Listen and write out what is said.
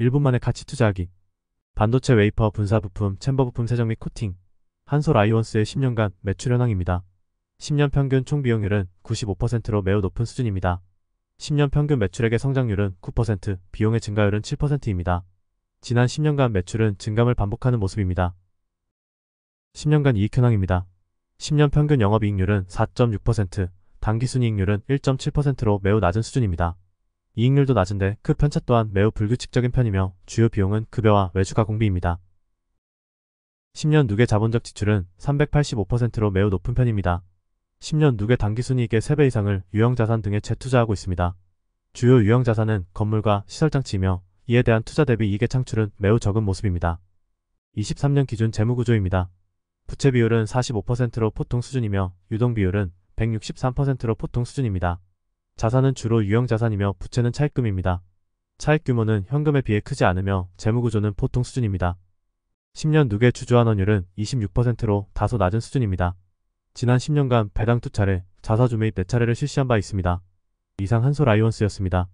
1분 만에 가치 투자하기 반도체 웨이퍼 분사 부품, 챔버 부품 세정 및 코팅 한솔 아이온스의 10년간 매출 현황입니다. 10년 평균 총 비용률은 95%로 매우 높은 수준입니다. 10년 평균 매출액의 성장률은 9%, 비용의 증가율은 7%입니다. 지난 10년간 매출은 증감을 반복하는 모습입니다. 10년간 이익 현황입니다. 10년 평균 영업이익률은 4.6%, 단기순이익률은 1.7%로 매우 낮은 수준입니다. 이익률도 낮은데 그 편차 또한 매우 불규칙적인 편이며 주요 비용은 급여와 외주가 공비입니다. 10년 누계 자본적 지출은 385%로 매우 높은 편입니다. 10년 누계 단기순이익의 3배 이상을 유형자산 등에 재투자하고 있습니다. 주요 유형자산은 건물과 시설장치이며 이에 대한 투자 대비 이익의 창출은 매우 적은 모습입니다. 23년 기준 재무구조입니다. 부채 비율은 45%로 보통 수준이며 유동 비율은 163%로 보통 수준입니다. 자산은 주로 유형자산이며 부채는 차입금입니다. 차입 규모는 현금에 비해 크지 않으며 재무구조는 보통 수준입니다. 10년 누계 주주환원율은 26%로 다소 낮은 수준입니다. 지난 10년간 배당 투차례, 자사주 매입 4차례를 실시한 바 있습니다. 이상 한솔 아이원스였습니다